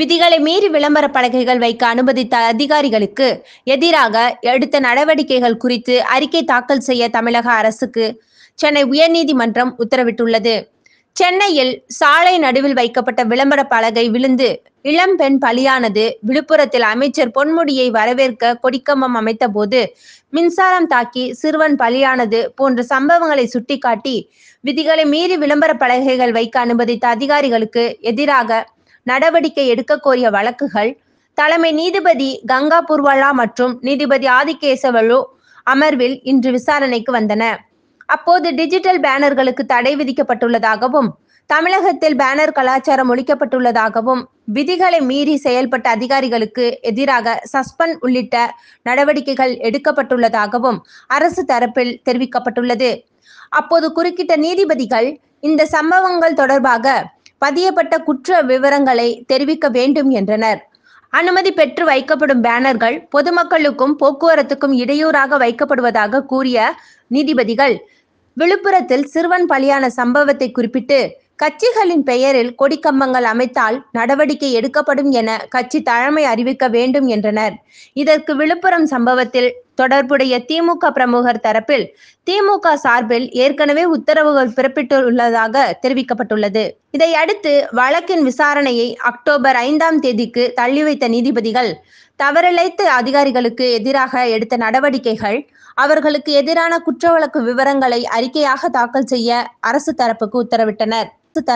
விதிகளை மீறி விளம்பர பலகைகள் வைக்க அனுமதித்த அதிகாரிகளுக்கு எதிராக எடுத்த நடவடிக்கைகள் குறித்து அறிக்கை தாக்கல் செய்ய தமிழக அரசுக்கு சென்னை உயர்நீதிமன்றம் உத்தரவிட்டுள்ளது சென்னையில் சாலை நடுவில் வைக்கப்பட்ட விளம்பர பலகை விழுந்து இளம்பெண் பலியானது விழுப்புரத்தில் அமைச்சர் பொன்முடியை வரவேற்க கொடிக்கம்பம் அமைத்த போது மின்சாரம் தாக்கி சிறுவன் பலியானது போன்ற சம்பவங்களை சுட்டிக்காட்டி விதிகளை மீறி விளம்பர பலகைகள் வைக்க அனுமதித்த அதிகாரிகளுக்கு எதிராக நடவடிக்கை எடுக்க கோரிய வழக்குகள் தலைமை நீதிபதி கங்கா புர்வாலா மற்றும் நீதிபதி ஆதிகேசவலு அமர்வில் இன்று விசாரணைக்கு வந்தன அப்போது டிஜிட்டல் பேனர்களுக்கு தடை விதிக்கப்பட்டுள்ளதாகவும் தமிழகத்தில் பேனர் கலாச்சாரம் ஒழிக்கப்பட்டுள்ளதாகவும் விதிகளை மீறி செயல்பட்ட அதிகாரிகளுக்கு எதிராக சஸ்பெண்ட் உள்ளிட்ட நடவடிக்கைகள் எடுக்கப்பட்டுள்ளதாகவும் அரசு தரப்பில் தெரிவிக்கப்பட்டுள்ளது அப்போது குறுக்கிட்ட நீதிபதிகள் இந்த சம்பவங்கள் தொடர்பாக பதியப்பட்ட குற்ற விவரங்களை தெரிவிக்க வேண்டும் என்றனர் அனுமதி பெற்று வைக்கப்படும் பேனர்கள் பொதுமக்களுக்கும் போக்குவரத்துக்கும் இடையூறாக வைக்கப்படுவதாக கூறிய நீதிபதிகள் விழுப்புரத்தில் சிறுவன் பலியான சம்பவத்தை குறிப்பிட்டு கட்சிகளின் பெயரில் கொடிக்கம்பங்கள் அமைத்தால் நடவடிக்கை எடுக்கப்படும் என கட்சி தலைமை அறிவிக்க வேண்டும் என்றனர் இதற்கு விழுப்புரம் சம்பவத்தில் தொடர்புடைய திமுக பிரமுகர் தரப்பில் திமுக சார்பில் ஏற்கனவே உத்தரவுகள் பிறப்பிட்டுள்ளதாக தெரிவிக்கப்பட்டுள்ளது இதையடுத்து வழக்கின் விசாரணையை அக்டோபர் ஐந்தாம் தேதிக்கு தள்ளி வைத்த நீதிபதிகள் தவறிழைத்த அதிகாரிகளுக்கு எதிராக எடுத்த நடவடிக்கைகள் அவர்களுக்கு எதிரான குற்ற வழக்கு விவரங்களை அறிக்கையாக தாக்கல் செய்ய அரசு தரப்புக்கு உத்தரவிட்டனர்